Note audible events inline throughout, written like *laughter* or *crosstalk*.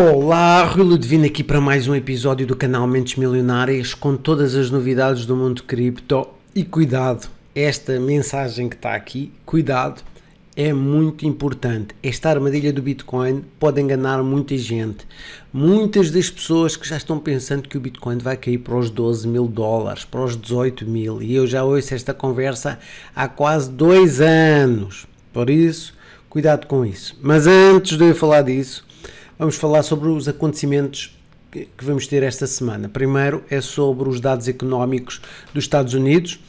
Olá, Rui Ludovino aqui para mais um episódio do canal Mentes Milionárias com todas as novidades do mundo cripto e cuidado, esta mensagem que está aqui, cuidado, é muito importante. Esta armadilha do Bitcoin pode enganar muita gente. Muitas das pessoas que já estão pensando que o Bitcoin vai cair para os 12 mil dólares, para os 18 mil, e eu já ouço esta conversa há quase dois anos. Por isso, cuidado com isso. Mas antes de eu falar disso, Vamos falar sobre os acontecimentos que vamos ter esta semana. Primeiro é sobre os dados económicos dos Estados Unidos.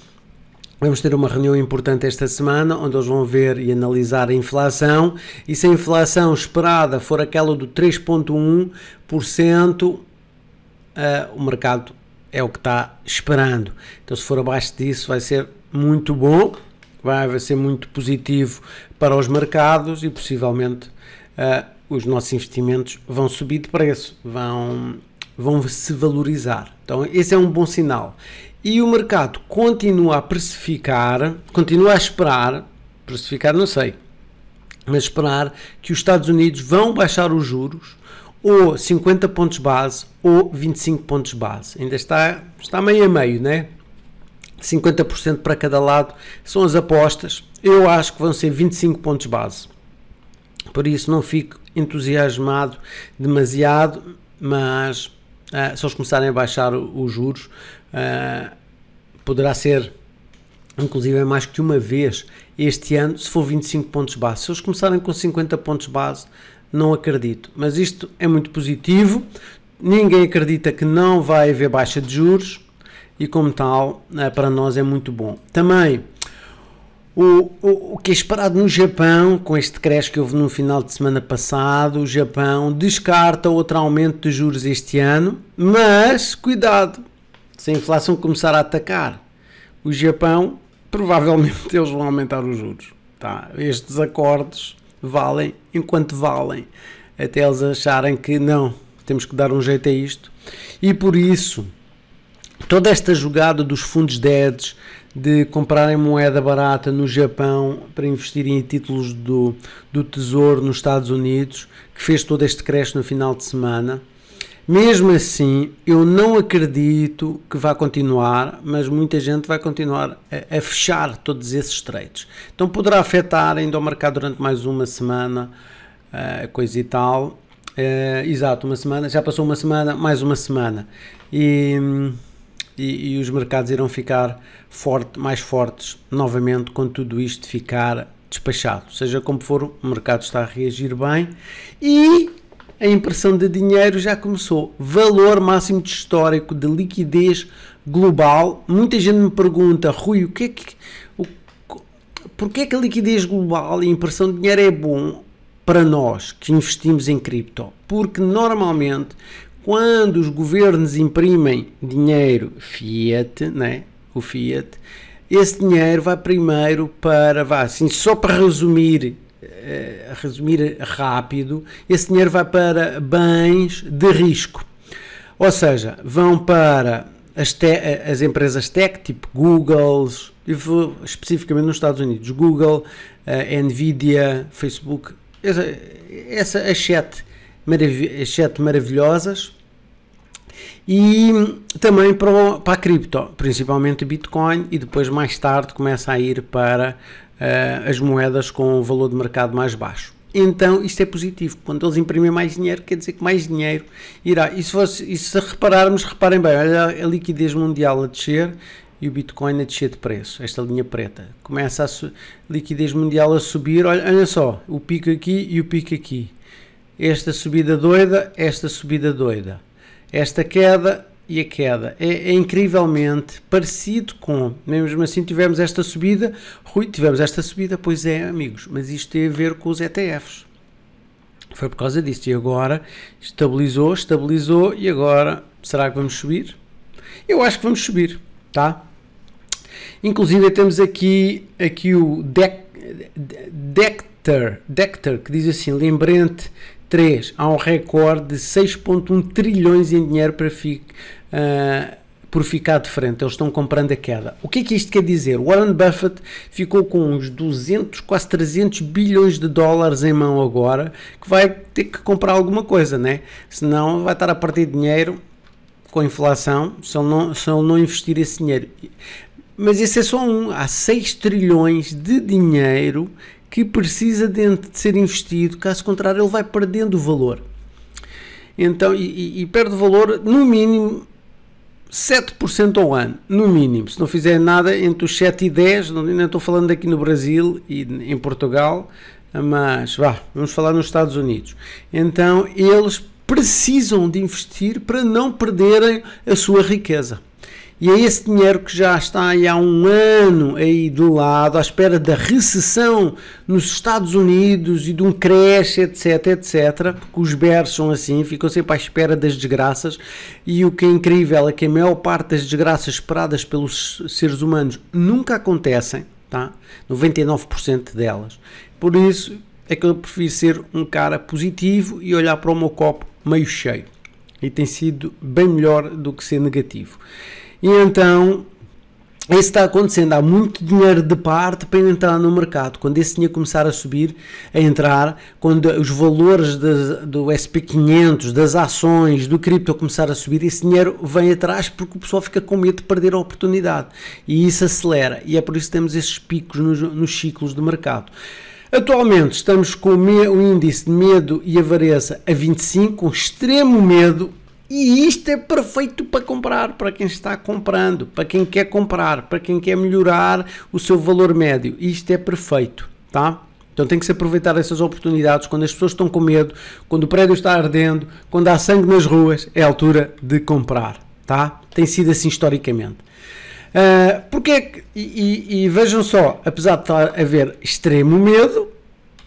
Vamos ter uma reunião importante esta semana, onde eles vão ver e analisar a inflação. E se a inflação esperada for aquela do 3,1%, uh, eh, o mercado é o que está esperando. Então, se for abaixo disso, vai ser muito bom, vai, vai ser muito positivo para os mercados e possivelmente. Uh, os nossos investimentos vão subir de preço, vão, vão se valorizar. Então, esse é um bom sinal. E o mercado continua a precificar, continua a esperar, precificar não sei, mas esperar que os Estados Unidos vão baixar os juros ou 50 pontos base ou 25 pontos base. Ainda está, está meio a meio, né? 50% para cada lado são as apostas. Eu acho que vão ser 25 pontos base. Por isso, não fique entusiasmado demasiado, mas uh, se eles começarem a baixar os juros, uh, poderá ser inclusive mais que uma vez este ano, se for 25 pontos base. Se eles começarem com 50 pontos base, não acredito. Mas isto é muito positivo. Ninguém acredita que não vai haver baixa de juros e, como tal, ah, para nós é muito bom. Também o, o, o, que é esperado no Japão, com este crash que houve no final de semana passado, o Japão descarta outro aumento de juros este ano, mas cuidado, se a inflação começar a atacar o Japão, provavelmente *laughs* eles vão aumentar os juros. Tá? Estes acordos valem enquanto valem, até eles acharem que não, temos que dar um jeito a isto. E por isso, toda esta jogada dos fundos DEDs, de comprarem moeda barata no Japão para investirem em títulos do, do Tesouro nos Estados Unidos, que fez todo este creche no final de semana. Mesmo assim, eu não acredito que vá continuar, mas muita gente vai continuar a, a fechar todos esses trades. Então poderá afetar ainda o mercado durante mais uma semana, uh, coisa e tal. Uh, exato, uma semana, já passou uma semana, mais uma semana. E. Hum, e, e os mercados irão ficar forte, mais fortes novamente quando tudo isto ficar despachado. Seja como for, o mercado está a reagir bem e a impressão de dinheiro já começou. Valor máximo de histórico de liquidez global. Muita gente me pergunta, Rui, o que é que. O, porque é que a liquidez global e a impressão de dinheiro é bom para nós que investimos em cripto? Porque normalmente, quando os governos imprimem dinheiro fiat, né? o fiat, esse dinheiro vai primeiro para, vá, assim, só para resumir, eh, resumir rápido, esse dinheiro vai para bens de risco. Ou seja, vão para as, eh, as empresas tech, tipo Google, especificamente nos Estados Unidos, Google, uh, Nvidia, Facebook, essa, essa, as, sete as sete maravilhosas, e também para, para a cripto, principalmente Bitcoin, e depois mais tarde começa a ir para uh, as moedas com o valor de mercado mais baixo. Então isto é positivo. Quando eles imprimem mais dinheiro, quer dizer que mais dinheiro irá. E se, fosse, e se repararmos, reparem bem, olha a liquidez mundial a descer e o Bitcoin a descer de preço, esta linha preta. Começa a liquidez mundial a subir, olha, olha só, o pico aqui e o pico aqui. Esta subida doida, esta subida doida esta queda e a queda é, é incrivelmente parecido com, mesmo assim tivemos esta subida, Rui, tivemos esta subida, pois é, amigos, mas isto tem a ver com os ETFs. Foi por causa disso. E agora estabilizou, estabilizou e agora será que vamos subir? Eu acho que vamos subir, tá? Inclusive temos aqui, aqui o Dec, Decter, Decter que diz assim, lembrante 3. Há um recorde de 6,1 trilhões em dinheiro para fi, uh, por ficar de frente. Eles estão comprando a queda. O que é que isto quer dizer? Warren Buffett ficou com uns 200, quase 300 bilhões de dólares em mão agora, que vai ter que comprar alguma coisa, né? Senão vai estar a partir de dinheiro com a inflação, se ele não, se ele não investir esse dinheiro. Mas esse é só um. Há 6 trilhões de dinheiro que precisa de, de ser investido, caso contrário, ele vai perdendo o valor. Então, e, e perde valor no mínimo 7% ao ano, no mínimo. Se não fizer nada entre os 7 e 10, não, não estou falando aqui no Brasil e em Portugal, mas vá, vamos falar nos Estados Unidos. Então, eles precisam de investir para não perderem a sua riqueza. E é esse dinheiro que já está aí há um ano aí de lado, à espera da recessão nos Estados Unidos e de um creche, etc, etc, porque os berços são assim, ficam sempre à espera das desgraças. E o que é incrível é que a maior parte das desgraças esperadas pelos seres humanos nunca acontecem, tá? 99% delas. Por isso é que eu prefiro ser um cara positivo e olhar para o meu copo meio cheio. E tem sido bem melhor do que ser negativo. E então isso está acontecendo. Há muito dinheiro de parte para entrar no mercado. Quando esse dinheiro começar a subir, a entrar, quando os valores do SP500, das ações, do cripto começar a subir, esse dinheiro vem atrás porque o pessoal fica com medo de perder a oportunidade. E isso acelera. E é por isso que temos esses picos nos, nos ciclos de mercado. Atualmente estamos com o, o índice de medo e avareza a 25, com extremo medo e isto é perfeito para comprar, para quem está comprando, para quem quer comprar, para quem quer melhorar o seu valor médio. Isto é perfeito, tá? Então tem que se aproveitar essas oportunidades quando as pessoas estão com medo, quando o prédio está ardendo, quando há sangue nas ruas, é a altura de comprar, tá? Tem sido assim historicamente. Uh, porque é que, e, e, e vejam só, apesar de estar a haver extremo medo,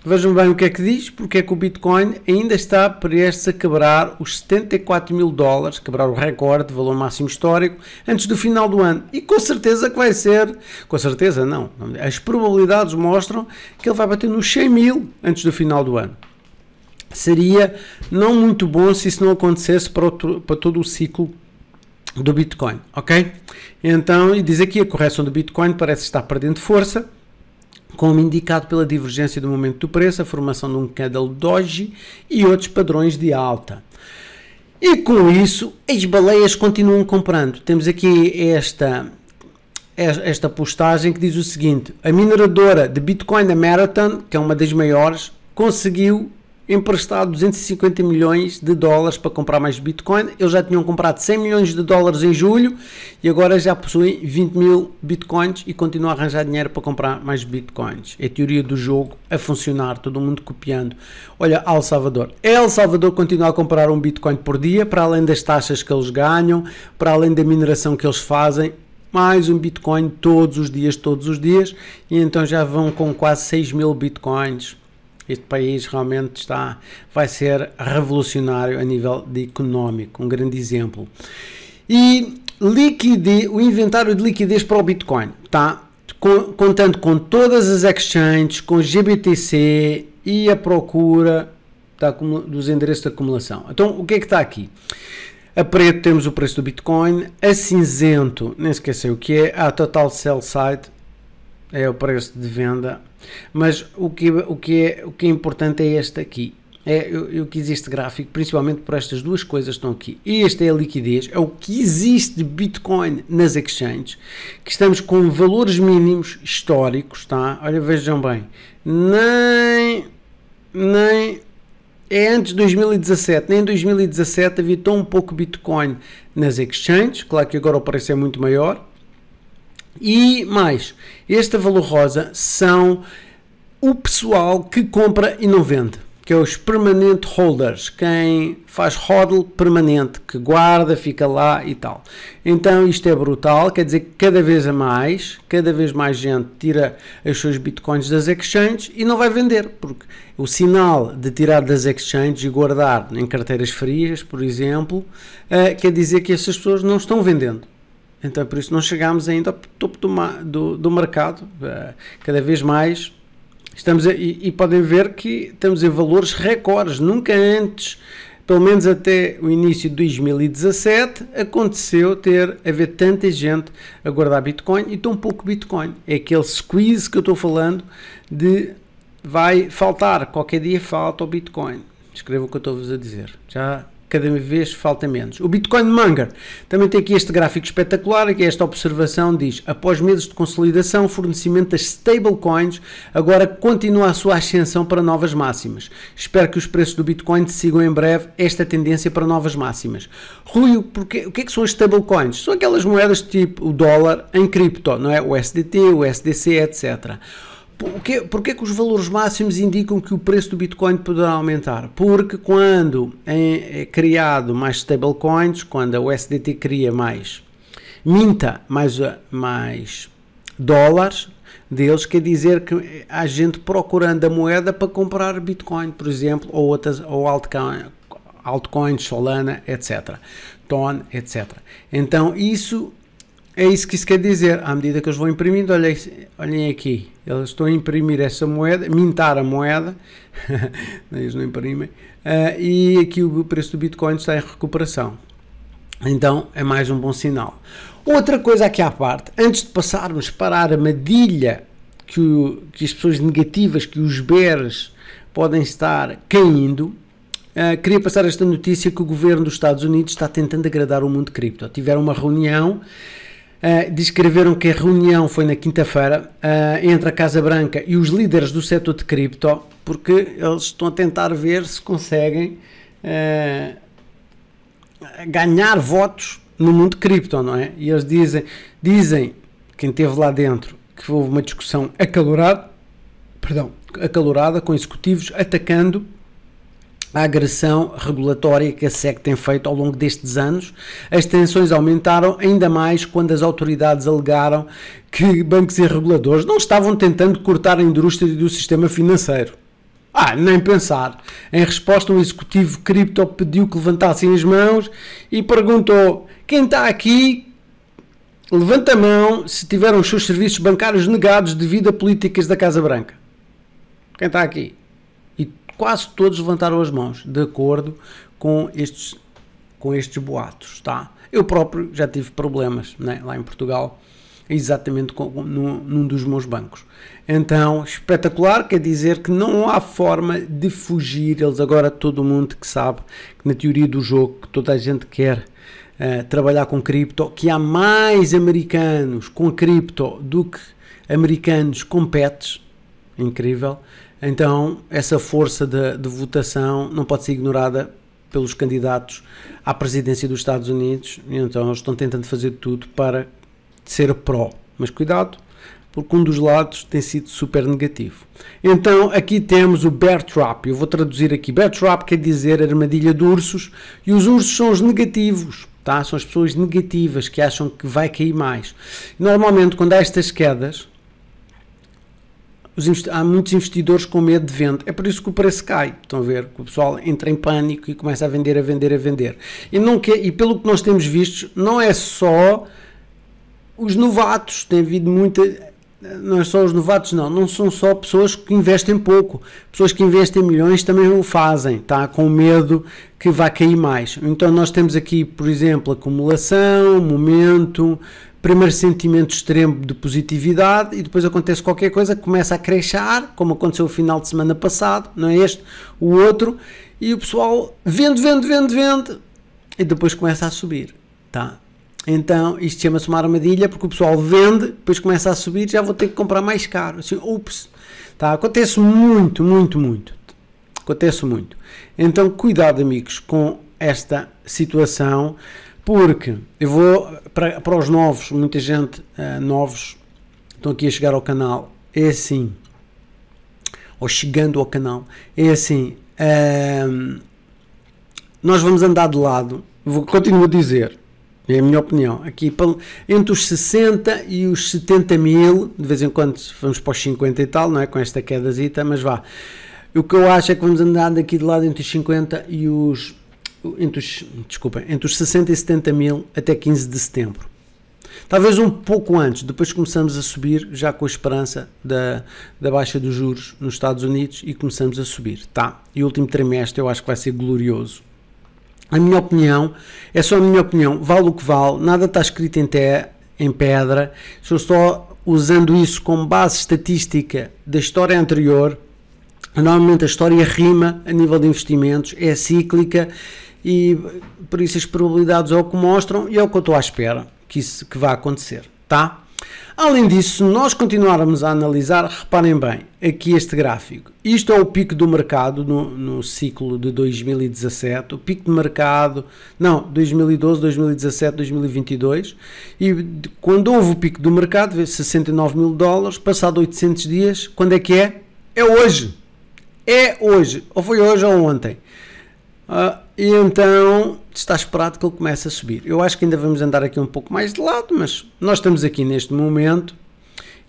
Vejam bem o que é que diz, porque é que o Bitcoin ainda está prestes a quebrar os 74 mil dólares, quebrar o recorde, de valor máximo histórico, antes do final do ano. E com certeza que vai ser, com certeza não, as probabilidades mostram que ele vai bater nos 100 mil antes do final do ano. Seria não muito bom se isso não acontecesse para, outro, para todo o ciclo do Bitcoin, ok? Então, e diz aqui, a correção do Bitcoin parece estar perdendo força, como indicado pela divergência do momento do preço, a formação de um candle doji e outros padrões de alta. E com isso, as baleias continuam comprando. Temos aqui esta esta postagem que diz o seguinte: a mineradora de Bitcoin da Marathon, que é uma das maiores, conseguiu emprestado 250 milhões de dólares para comprar mais Bitcoin. Eles já tinham comprado 100 milhões de dólares em julho e agora já possuem 20 mil Bitcoins e continuam a arranjar dinheiro para comprar mais Bitcoins. É a teoria do jogo a funcionar, todo mundo copiando. Olha, El Salvador. El Salvador continua a comprar um Bitcoin por dia, para além das taxas que eles ganham, para além da mineração que eles fazem mais um Bitcoin todos os dias, todos os dias, e então já vão com quase 6 mil Bitcoins este país realmente está, vai ser revolucionário a nível de económico, um grande exemplo. E liquide, o inventário de liquidez para o Bitcoin, tá? contando com todas as exchanges, com GBTC e a procura da, dos endereços de acumulação. Então, o que é que está aqui? A preto temos o preço do Bitcoin, a cinzento, nem esquecer o que é, a total sell side, é o preço de venda, mas o que, o que, é, o que é importante é este aqui. É o que existe gráfico, principalmente por estas duas coisas que estão aqui. Esta é a liquidez, é o que existe de Bitcoin nas exchanges, que estamos com valores mínimos históricos, tá? Olha, vejam bem, nem, nem é antes de 2017, nem em 2017 havia tão pouco Bitcoin nas exchanges, claro que agora o preço é muito maior, e mais, este valor rosa são o pessoal que compra e não vende, que é os permanent holders, quem faz hodl permanente, que guarda, fica lá e tal. Então isto é brutal, quer dizer que cada vez a mais, cada vez mais gente tira os seus bitcoins das exchanges e não vai vender, porque o sinal de tirar das exchanges e guardar em carteiras frias, por exemplo, eh, quer dizer que essas pessoas não estão vendendo. Então por isso não chegámos ainda ao topo do, do, do mercado, eh, cada vez mais. Estamos a, e, e, podem ver que estamos em valores recordes, nunca antes, pelo menos até o início de 2017, aconteceu ter haver tanta gente a guardar Bitcoin e tão pouco Bitcoin. É aquele squeeze que eu estou falando de vai faltar, qualquer dia falta o Bitcoin. Escreva o que eu estou-vos a dizer. Já cada vez falta menos. O Bitcoin Manga também tem aqui este gráfico espetacular, que é esta observação, diz, após meses de consolidação, o fornecimento das stablecoins agora continua a sua ascensão para novas máximas. Espero que os preços do Bitcoin sigam em breve esta tendência para novas máximas. Rui, porque, o que é que são as stablecoins? São aquelas moedas tipo o dólar em cripto, não é? O SDT, o SDC, etc. Porquê, porquê que os valores máximos indicam que o preço do Bitcoin poderá aumentar? Porque quando é, é criado mais stablecoins, quando a USDT cria mais minta, mais, eh, mais dólares deles, quer dizer que há gente procurando a moeda para comprar Bitcoin, por exemplo, ou outras, ou altcoin, altcoins, Solana, etc. Ton, etc. Então isso é isso que isso quer dizer. À medida que eles vão imprimindo, olhem, olhem aqui. Eles estão a imprimir essa moeda, mintar a moeda. *laughs* eles não imprimem. Uh, e aqui o preço do Bitcoin está em recuperação. Então é mais um bom sinal. Outra coisa aqui à parte, antes de passarmos para a armadilha que, o, que as pessoas negativas, que os bears podem estar caindo, Uh, queria passar esta notícia que o governo dos Estados Unidos está tentando agradar o mundo cripto. Tiveram uma reunião eh, descreveram que a reunião foi na quinta-feira uh, entre a Casa Branca e os líderes do setor de cripto, porque eles estão a tentar ver se conseguem uh, ganhar votos no mundo cripto, não é? E eles dizem, dizem quem esteve lá dentro que houve uma discussão acalorada, perdão, acalorada com executivos atacando a agressão regulatória que a SEC tem feito ao longo destes anos. As tensões aumentaram ainda mais quando as autoridades alegaram que bancos e reguladores não estavam tentando cortar a indústria do sistema financeiro. Ah, nem pensar. Em resposta, um executivo cripto pediu que levantassem as mãos e perguntou: quem está aqui levanta a mão se tiveram os seus serviços bancários negados devido a políticas da Casa Branca? Quem está aqui? quase todos levantaram as mãos, de acordo com estes, com estes boatos, tá? Eu próprio já tive problemas né, lá em Portugal, exatamente com, num, num dos meus bancos. Então, espetacular, quer dizer que não há forma de fugir. Eles agora, todo mundo que sabe que na teoria do jogo, que toda a gente quer uh, trabalhar com cripto, que há mais americanos com cripto do que americanos com pets, incrível. Então, essa força de, de votação não pode ser ignorada pelos candidatos à presidência dos Estados Unidos, então eles estão tentando fazer tudo para ser pró. Mas cuidado, porque um dos lados tem sido super negativo. Então aqui temos o bear trap. Eu vou traduzir aqui. Bear trap quer dizer armadilha de ursos e os ursos são os negativos. Tá? São as pessoas negativas que acham que vai cair mais. Normalmente, quando há estas quedas, há muitos investidores com medo de venda. É por isso que o preço cai. Estão a ver? Que o pessoal entra em pânico e começa a vender, a vender, a vender. E, não quer, e pelo que nós temos visto, não é só os novatos. Tem havido muita. Não é só os novatos, não. Não são só pessoas que investem pouco. Pessoas que investem milhões também o fazem, tá? Com medo que vá cair mais. Então nós temos aqui, por exemplo, acumulação, momento primeiro sentimento extremo de positividade e depois acontece qualquer coisa, começa a crechar como aconteceu o final de semana passado, não é este, o outro, e o pessoal vende, vende, vende, vende, e depois começa a subir, tá? Então, isto chama-se uma armadilha, porque o pessoal vende, depois começa a subir, já vou ter que comprar mais caro. Assim, ups, tá? Acontece muito, muito, muito. Acontece muito. Então, cuidado, amigos, com esta situação. Porque eu vou para, para os novos, muita gente uh, novos estão aqui a chegar ao canal. É assim, ou chegando ao canal, é assim. Uh, nós vamos andar de lado. Vou, continuo a dizer, é a minha opinião. Aqui entre os 60 e os 70 mil, de vez em quando vamos para os 50 e tal, não é? Com esta quedazita, mas vá. O que eu acho é que vamos andar daqui de lado entre os 50 e os entre os, desculpem, entre os 60 e 70 mil até 15 de setembro. Talvez um pouco antes, depois começamos a subir já com a esperança da, da baixa dos juros nos Estados Unidos e começamos a subir, tá? E o último trimestre eu acho que vai ser glorioso. A minha opinião, é só a minha opinião, vale o que vale, nada está escrito em, te, em pedra, estou só usando isso como base estatística da história anterior, Normalmente a história rima a nível de investimentos, é cíclica e por isso as probabilidades é o que mostram e é o que eu estou à espera que isso que vai acontecer, tá? Além disso, se nós continuarmos a analisar, reparem bem, aqui este gráfico. Isto é o pico do mercado no, no ciclo de 2017, o pico de mercado, não, 2012, 2017, 2022. E quando houve o pico do mercado, 69 mil dólares, passado 800 dias, quando é que é? É hoje. É hoje. Ou foi hoje ou ontem. Uh, e então está esperado que ele comece a subir. Eu acho que ainda vamos andar aqui um pouco mais de lado, mas nós estamos aqui neste momento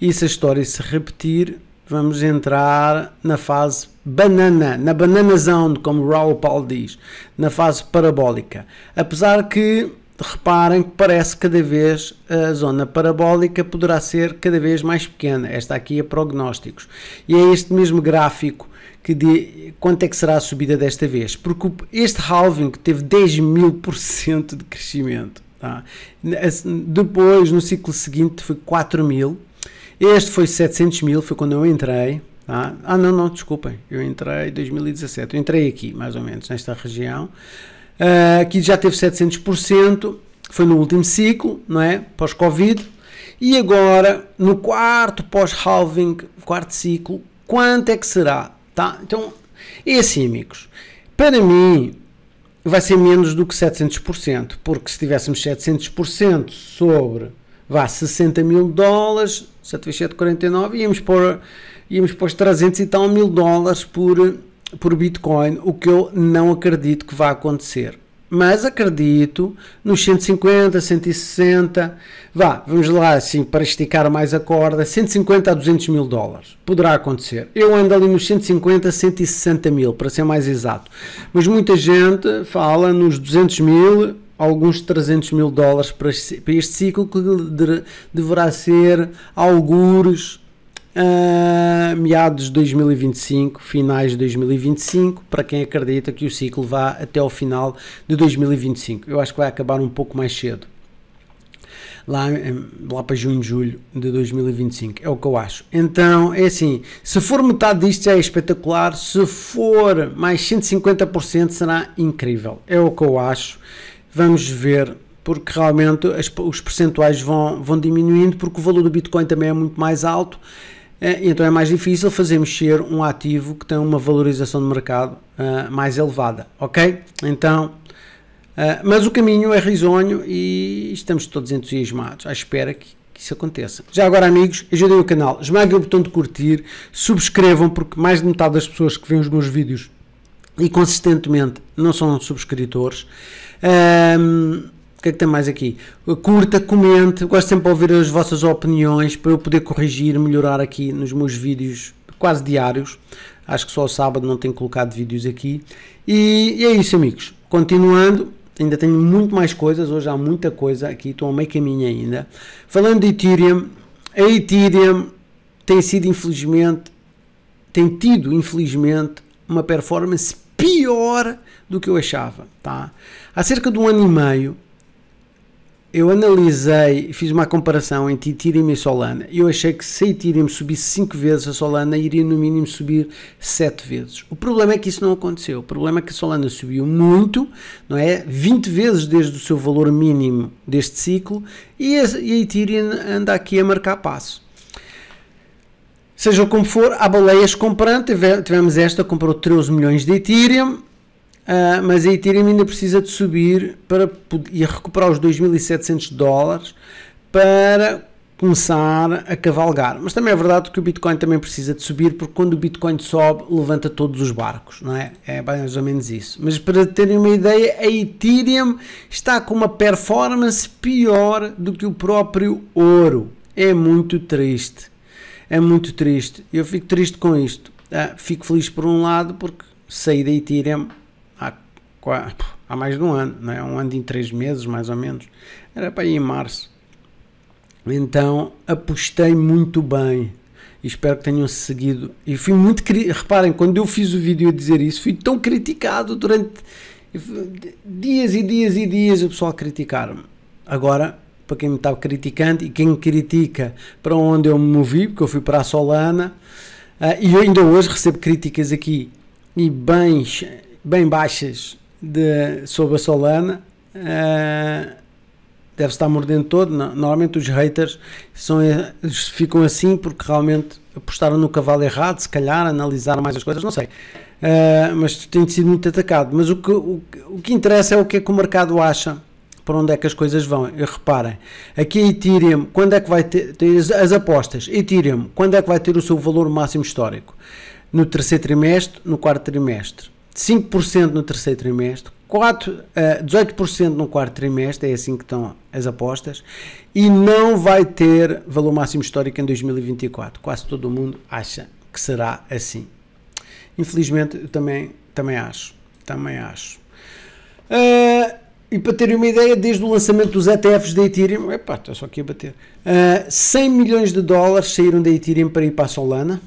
e se a história se repetir, vamos entrar na fase banana, na banana zone, como Raul Paul diz, na fase parabólica. Apesar que reparem que parece cada vez a zona parabólica poderá ser cada vez mais pequena. Esta aqui é prognósticos. E é este mesmo gráfico que de quanto é que será a subida desta vez, porque este halving teve 10 mil por cento de crescimento. Tá? Depois, no ciclo seguinte, foi 4 mil. Este foi 700 mil, foi quando eu entrei. Tá? Ah, não, não, desculpem, eu entrei em 2017, eu entrei aqui, mais ou menos, nesta região. Uh, aqui já teve 700%, foi no último ciclo, não é? Pós-Covid. E agora, no quarto pós-halving, quarto ciclo, quanto é que será? Tá? Então, é assim, amigos. Para mim, vai ser menos do que 700%, porque se tivéssemos 700% sobre vá, 60 mil dólares, 7,749, íamos pôr, íamos pôr 300 e tal mil dólares por, por Bitcoin, o que eu não acredito que vá acontecer mas acredito nos 150, 160, vá, vamos lá assim para esticar mais a corda, 150 a 200 mil dólares, poderá acontecer. Eu ando ali nos 150, 160 mil, para ser mais exato, mas muita gente fala nos 200 mil, alguns 300 mil dólares para este ciclo que deverá ser algures Uh, meados de 2025, finais de 2025, para quem acredita que o ciclo vá até ao final de 2025. Eu acho que vai acabar um pouco mais cedo. Lá, lá para junho, julho de 2025, é o que eu acho. Então, é assim: se for metade disto já é espetacular, se for mais 150% será incrível, é o que eu acho. Vamos ver porque realmente as, os percentuais vão, vão diminuindo, porque o valor do Bitcoin também é muito mais alto é, então é mais difícil fazer mexer um ativo que tem uma valorização de mercado uh, mais elevada, ok? Então, uh, mas o caminho é risonho e estamos todos entusiasmados, à espera que, que isso aconteça. Já agora, amigos, ajudem o canal, esmaguem o botão de curtir, subscrevam, porque mais de metade das pessoas que veem os meus vídeos e consistentemente não são subscritores. Um, que é que tem mais aqui? Curta, comente, gosto sempre de ouvir as vossas opiniões para eu poder corrigir, melhorar aqui nos meus vídeos quase diários. Acho que só o sábado não tenho colocado vídeos aqui. E, e, é isso, amigos. Continuando, ainda tenho muito mais coisas. Hoje há muita coisa aqui, estou a meio caminho ainda. Falando de Ethereum, a Ethereum tem sido, infelizmente, tem tido, infelizmente, uma performance pior do que eu achava. Tá? Há cerca de um ano e meio, eu analisei, fiz uma comparação entre Ethereum e Solana. Eu achei que se a Ethereum subisse 5 vezes, a Solana iria no mínimo subir 7 vezes. O problema é que isso não aconteceu. O problema é que a Solana subiu muito, não é? 20 vezes desde o seu valor mínimo deste ciclo e a, e a Ethereum anda aqui a marcar passo. Seja como for, há baleias comprando. Tivemos esta, comprou 13 milhões de Ethereum Uh, mas a Ethereum ainda precisa de subir para e recuperar os 2.700 dólares para começar a cavalgar. Mas também é verdade que o Bitcoin também precisa de subir, porque quando o Bitcoin sobe, levanta todos os barcos, não é? É mais ou menos isso. Mas para terem uma ideia, a Ethereum está com uma performance pior do que o próprio ouro. É muito triste. É muito triste. Eu fico triste com isto. Ah, fico feliz por um lado, porque saí da Ethereum há mais de um ano, né? um ano e três meses mais ou menos, era para ir em março. Então apostei muito bem e espero que tenham seguido. E fui muito. Reparem, quando eu fiz o vídeo a dizer isso, fui tão criticado durante dias e dias e dias o pessoal criticar-me. Agora, para quem me estava criticando e quem critica para onde eu me movi, porque eu fui para a Solana uh, e eu ainda hoje recebo críticas aqui e bens, bem baixas de, sobre a Solana. Uh, deve estar mordendo todo. Normalmente os haters são, ficam assim porque realmente apostaram no cavalo errado, se calhar analisaram mais as coisas, não sei. Uh, mas tem sido muito atacado. Mas o que, o, o, que interessa é o que é que o mercado acha para onde é que as coisas vão. E reparem, aqui a Ethereum, quando é que vai ter, as, as apostas? Ethereum, quando é que vai ter o seu valor máximo histórico? No terceiro trimestre, no quarto trimestre. 5% no terceiro trimestre, 4, 18% eh, no quarto trimestre, é assim que estão as apostas, e não vai ter valor máximo histórico em 2024. Quase todo mundo acha que será assim. Infelizmente, eu também, também acho. Também acho. Uh, e para terem uma ideia, desde o lançamento dos ETFs da Ethereum, epá, estou só aqui a bater, uh, eh, 100 milhões de dólares saíram da Ethereum para ir para a Solana.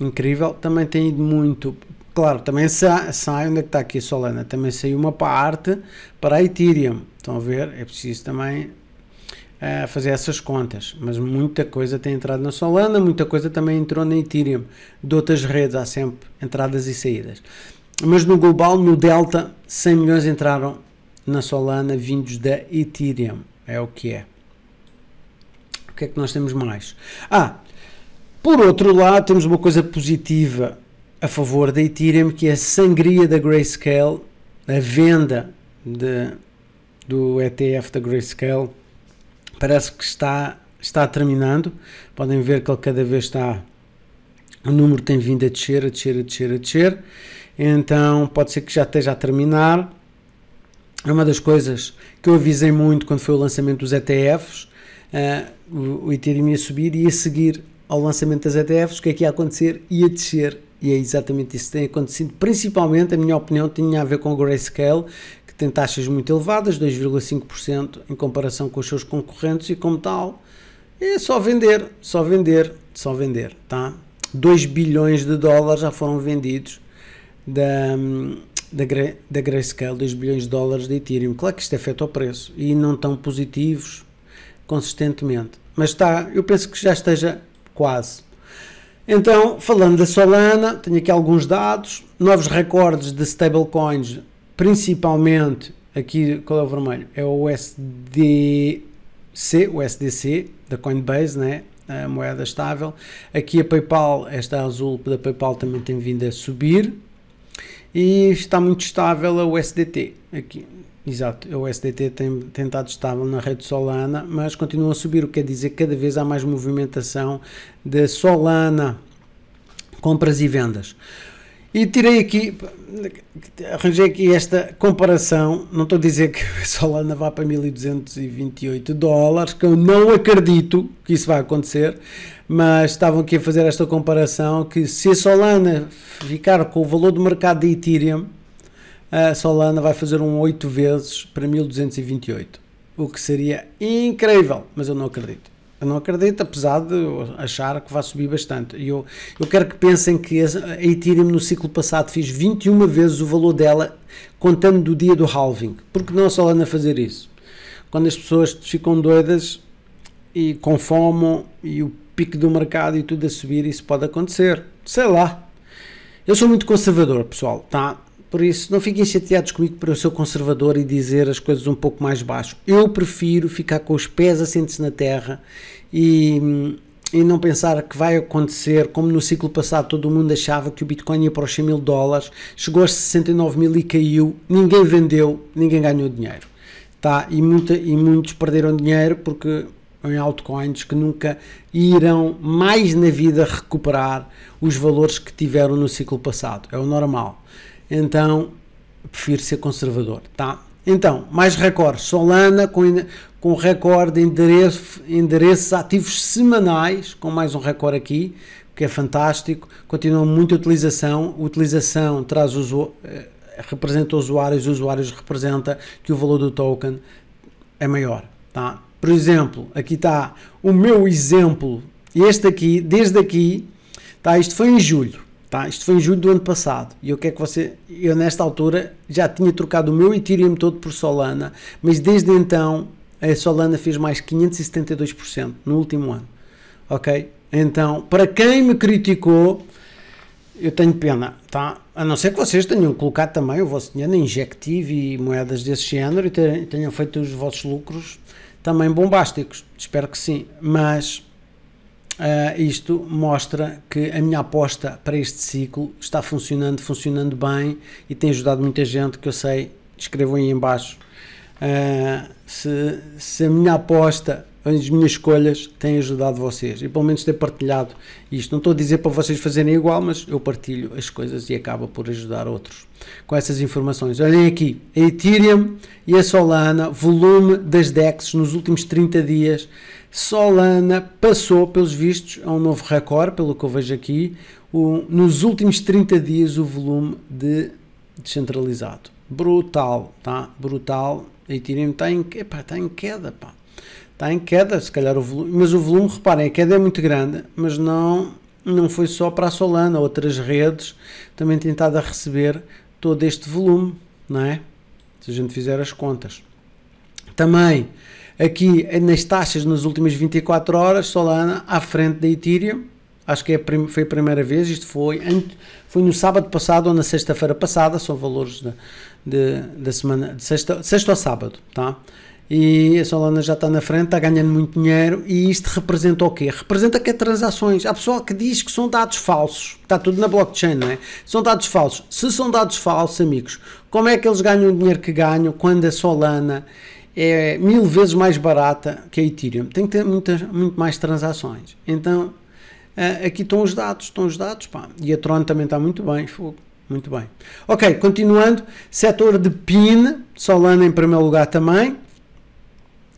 Incrível. Também tem ido muito Claro, também sai, onde é que está aqui a Solana? Também saiu uma parte para a Ethereum. Estão a ver? É preciso também eh, fazer essas contas. Mas muita coisa tem entrado na Solana, muita coisa também entrou na Ethereum. De outras redes há sempre entradas e saídas. Mas no global, no Delta, 100 milhões entraram na Solana vindos da Ethereum. É o que é. O que é que nós temos mais? Ah, por outro lado, temos uma coisa positiva a favor da Ethereum, que é a sangria da Grayscale, a venda de, do ETF da Grayscale, parece que está, está terminando. Podem ver que ele cada vez está. O número tem vindo a descer, a descer, a descer, a descer. Então pode ser que já esteja a terminar. É uma das coisas que eu avisei muito quando foi o lançamento dos ETFs. Uh, eh, o Ethereum ia subir e ia seguir ao lançamento das ETFs. O que é que ia acontecer? Ia descer e é exatamente isso que tem acontecido. Principalmente, a minha opinião, tinha a ver com o Grayscale, que tem taxas muito elevadas, 2,5% em comparação com os seus concorrentes, e como tal, é só vender, só vender, só vender, tá? 2 bilhões de dólares já foram vendidos da, da, da Grayscale, 2 bilhões de dólares de Ethereum. Claro que isto afeta o preço e não tão positivos consistentemente. Mas está, eu penso que já esteja quase. Então, falando da Solana, tenho aqui alguns dados, novos recordes de stablecoins, principalmente aqui, qual é o vermelho? É o SDC, o SDC da Coinbase, né? a moeda estável. Aqui a PayPal, esta azul da PayPal também tem vindo a subir e está muito estável a USDT aqui. Exato, o SDT tem tentado estável na rede Solana, mas continua a subir, o que quer dizer que cada vez há mais movimentação de Solana, compras e vendas. E tirei aqui, arranjei aqui esta comparação, não estou a dizer que Solana vá para 1228 dólares, que eu não acredito que isso vai acontecer, mas estavam aqui a fazer esta comparação que se a Solana ficar com o valor do mercado de Ethereum, a Solana vai fazer um 8 vezes para 1228, o que seria incrível, mas eu não acredito. Eu não acredito, apesar de achar que vai subir bastante. E eu, eu quero que pensem que a Ethereum no ciclo passado fiz 21 vezes o valor dela, contando do dia do halving. Porque não a Solana fazer isso? Quando as pessoas ficam doidas e com fome e o pico do mercado e tudo a subir, isso pode acontecer. Sei lá. Eu sou muito conservador, pessoal, tá? Por isso, não fiquem chateados comigo para eu ser conservador e dizer as coisas um pouco mais baixo. Eu prefiro ficar com os pés assentes na terra e, e não pensar que vai acontecer, como no ciclo passado todo mundo achava que o Bitcoin ia para os 100 mil dólares, chegou aos 69 mil e caiu, ninguém vendeu, ninguém ganhou dinheiro. Tá? E, muita, e muitos perderam dinheiro porque em altcoins que nunca irão mais na vida recuperar os valores que tiveram no ciclo passado. É o normal então prefiro ser conservador, tá? Então, mais recordes. Solana com, com recorde de endereço, endereços ativos semanais, com mais um recorde aqui, que é fantástico. Continua muita utilização. Utilização traz usu, eh, representa usuários, usuários representa que o valor do token é maior, tá? Por exemplo, aqui está o meu exemplo. Este aqui, desde aqui, tá? Isto foi em julho. Tá? Isto foi em julho do ano passado. E eu é que você. Eu, nesta altura, já tinha trocado o meu Ethereum todo por Solana, mas desde então a Solana fez mais 572% no último ano. Ok? Então, para quem me criticou, eu tenho pena, tá? A não ser que vocês tenham colocado também o vosso dinheiro em Injective e moedas desse género e tenham feito os vossos lucros também bombásticos. Espero que sim. Mas Uh, isto mostra que a minha aposta para este ciclo está funcionando, funcionando bem e tem ajudado muita gente que eu sei, escrevam aí embaixo. Uh, se, se a minha aposta, as minhas escolhas têm ajudado vocês e pelo menos ter partilhado isto. Não estou a dizer para vocês fazerem igual, mas eu partilho as coisas e acaba por ajudar outros com essas informações. Olhem aqui, a Ethereum e a Solana, volume das DEX nos últimos 30 dias Solana passou, pelos vistos, a um novo recorde, pelo que eu vejo aqui, o, nos últimos 30 dias o volume de descentralizado. Brutal, tá? Brutal. A Ethereum está em, epá, está em queda, pá. Está em queda, se calhar o volume, mas o volume, reparem, a queda é muito grande, mas não não foi só para a Solana, outras redes também têm estado a receber todo este volume, não é? Se a gente fizer as contas. Também Aqui nas taxas nas últimas 24 horas, Solana à frente da Ethereum, acho que é, foi a primeira vez, isto foi, foi no sábado passado ou na sexta-feira passada, são valores da, de, da semana, de sexta, sexta ou sábado, tá? E a Solana já está na frente, está ganhando muito dinheiro e isto representa o quê? Representa que é transações. Há pessoal que diz que são dados falsos, está tudo na blockchain, não é? São dados falsos. Se são dados falsos, amigos, como é que eles ganham o dinheiro que ganham quando a Solana é mil vezes mais barata que a Ethereum. Tem que ter muitas, muito mais transações. Então, eh, aqui estão os dados, estão os dados, pá. E a Tron também está muito bem, fogo. Muito bem. Ok, continuando, setor de PIN, Solana em primeiro lugar também.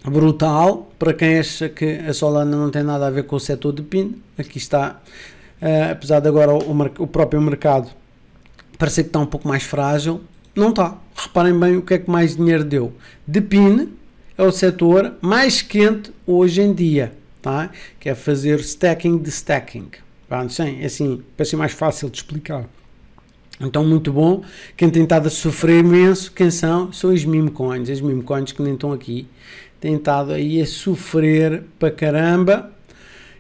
Brutal, para quem acha que a Solana não tem nada a ver com o setor de PIN, aqui está, uh, apesar de agora o, o, o próprio mercado parecer que está um pouco mais frágil, não está. Reparem bem o que é que mais dinheiro deu. De pin é o setor mais quente hoje em dia, tá? que é fazer stacking de stacking. Pronto, sim, é assim, para ser mais fácil de explicar. Então, muito bom. Quem tem estado a sofrer imenso, quem são? São os meme coins, os meme coins que nem estão aqui. Têm estado aí a sofrer para caramba.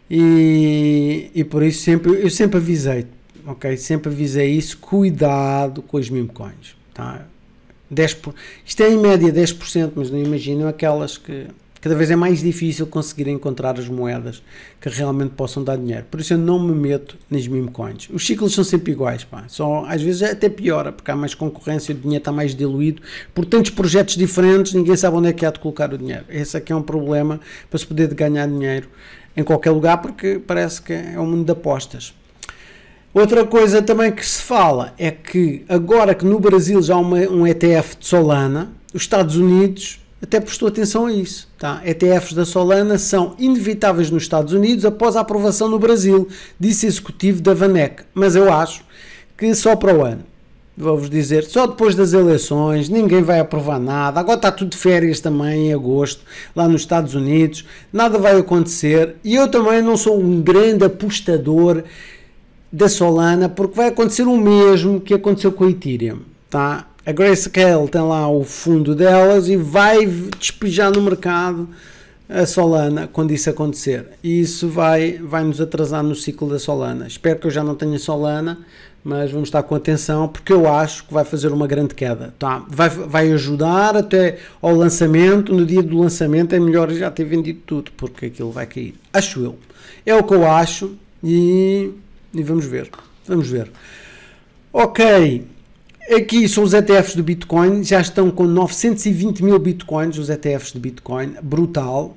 E, e por isso sempre, eu sempre avisei, ok? Sempre avisei isso, cuidado com os meme coins. Tá? 10 por, isto é em média 10%, mas não imaginam aquelas que cada vez é mais difícil conseguir encontrar as moedas que realmente possam dar dinheiro. Por isso eu não me meto nas meme coins. Os ciclos são sempre iguais, pá. Só, às vezes é até piora, porque há mais concorrência, o dinheiro está mais diluído. Por tantos projetos diferentes, ninguém sabe onde é que há de colocar o dinheiro. Esse aqui é, é um problema para se poder ganhar dinheiro em qualquer lugar, porque parece que é um mundo de apostas. Outra coisa também que se fala é que agora que no Brasil já há uma, um ETF de Solana, os Estados Unidos até prestou atenção a isso. Tá? ETFs da Solana são inevitáveis nos Estados Unidos após a aprovação no Brasil, disse executivo da VANEC. Mas eu acho que só para o ano. Vou-vos dizer, só depois das eleições, ninguém vai aprovar nada. Agora está tudo de férias também, em agosto, lá nos Estados Unidos, nada vai acontecer. E eu também não sou um grande apostador da Solana, porque vai acontecer o mesmo que aconteceu com a Ethereum, tá? A Grayscale tem lá o fundo delas e vai despejar no mercado a Solana quando isso acontecer. E isso vai, vai nos atrasar no ciclo da Solana. Espero que eu já não tenha Solana, mas vamos estar com atenção porque eu acho que vai fazer uma grande queda. Tá? Vai, vai ajudar até ao lançamento. No dia do lançamento é melhor já ter vendido tudo porque aquilo vai cair. Acho eu. É o que eu acho e e vamos ver. Vamos ver. Ok. Aqui são os ETFs do Bitcoin. Já estão com 920 mil Bitcoins, os ETFs de Bitcoin. Brutal.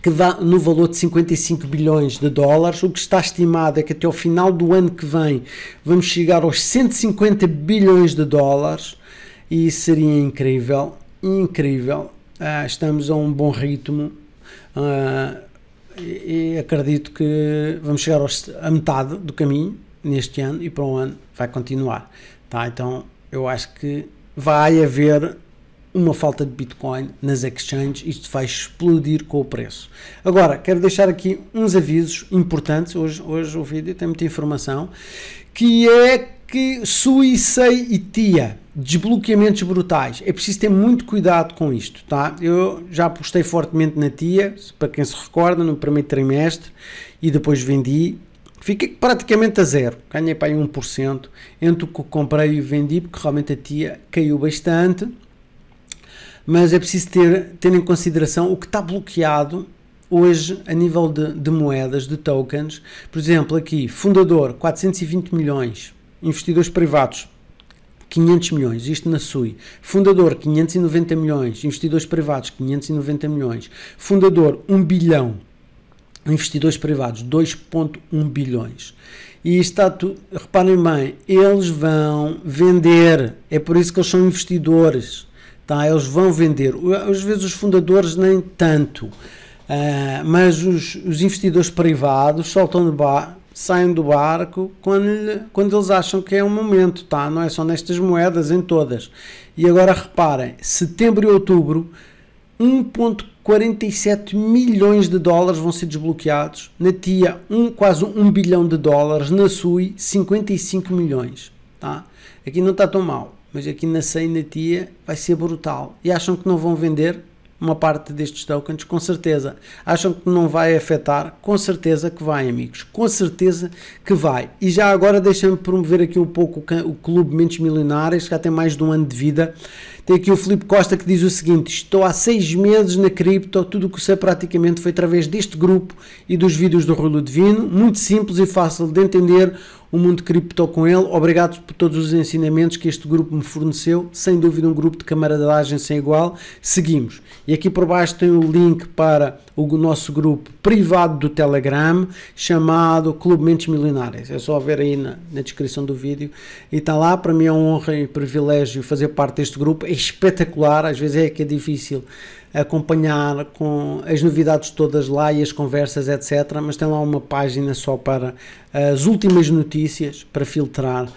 Que dá no valor de 55 bilhões de dólares. O que está estimado é que até o final do ano que vem vamos chegar aos 150 bilhões de dólares. E seria incrível. Incrível. Uh, estamos a um bom ritmo. Uh, e, acredito que vamos chegar aos, a metade do caminho neste ano e para o um ano vai continuar. Tá? Então eu acho que vai haver uma falta de Bitcoin nas exchanges, isto vai explodir com o preço. Agora, quero deixar aqui uns avisos importantes, hoje, hoje o vídeo tem muita informação, que é que sei e tia desbloqueamentos brutais. É preciso ter muito cuidado com isto, tá? Eu já apostei fortemente na tia, para quem se recorda, no primeiro trimestre e depois vendi. Fiquei praticamente a zero, ganhei para aí 1% entre o que comprei e vendi, porque realmente a tia caiu bastante. Mas é preciso ter, ter em consideração o que está bloqueado hoje a nível de, de moedas, de tokens. Por exemplo, aqui, fundador, 420 milhões, investidores privados 500 milhões, isto na SUI. Fundador 590 milhões, investidores privados 590 milhões. Fundador 1 bilhão, investidores privados 2.1 bilhões. E está tu, reparem bem, eles vão vender, é por isso que eles são investidores, tá? Eles vão vender. Às vezes os fundadores nem tanto. Uh, mas os, os, investidores privados soltam de bar, saem do barco quando, lhe, quando eles acham que é o momento, tá? Não é só nestas moedas, em todas. E agora reparem, setembro e outubro, 1.47 milhões de dólares vão ser desbloqueados. Na TIA, um, quase 1 bilhão de dólares. Na SUI, 55 milhões, tá? Aqui não está tão mal, mas aqui na SEI e na TIA vai ser brutal. E acham que não vão vender? uma parte destes tokens, com certeza. Acham que não vai afetar? Com certeza que vai, amigos. Com certeza que vai. E já agora deixando me promover aqui um pouco o Clube Mentes Milionárias, que já tem mais de um ano de vida. Tem aqui o Felipe Costa que diz o seguinte: Estou há seis meses na cripto, tudo o que sei praticamente foi através deste grupo e dos vídeos do Rulo Divino. Muito simples e fácil de entender o mundo cripto com ele. Obrigado por todos os ensinamentos que este grupo me forneceu. Sem dúvida, um grupo de camaradagem sem igual. Seguimos. E aqui por baixo tem o link para o nosso grupo privado do Telegram, chamado Clube Mentes Milionárias. É só ver aí na, na descrição do vídeo. E está lá. Para mim é uma honra e privilégio fazer parte deste grupo espetacular, às vezes é que é difícil acompanhar com as novidades todas lá e as conversas, etc. Mas tem lá uma página só para as últimas notícias, para filtrar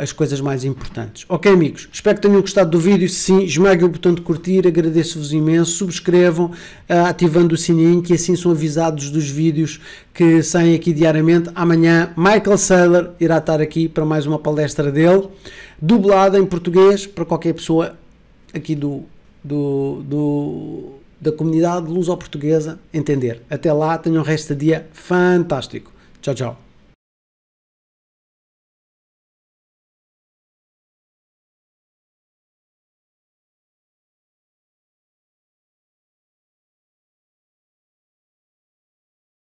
as coisas mais importantes. Ok, amigos? Espero que tenham gostado do vídeo. Se sim, esmaguem o botão de curtir, agradeço-vos imenso. Subscrevam, ah, ativando o sininho, que assim são avisados dos vídeos que saem aqui diariamente. Amanhã, Michael Saylor irá estar aqui para mais uma palestra dele, dublada em português, para qualquer pessoa aqui do, do, do da comunidade luso-portuguesa entender. Até lá, tenham um resto de dia fantástico. Tchau, tchau.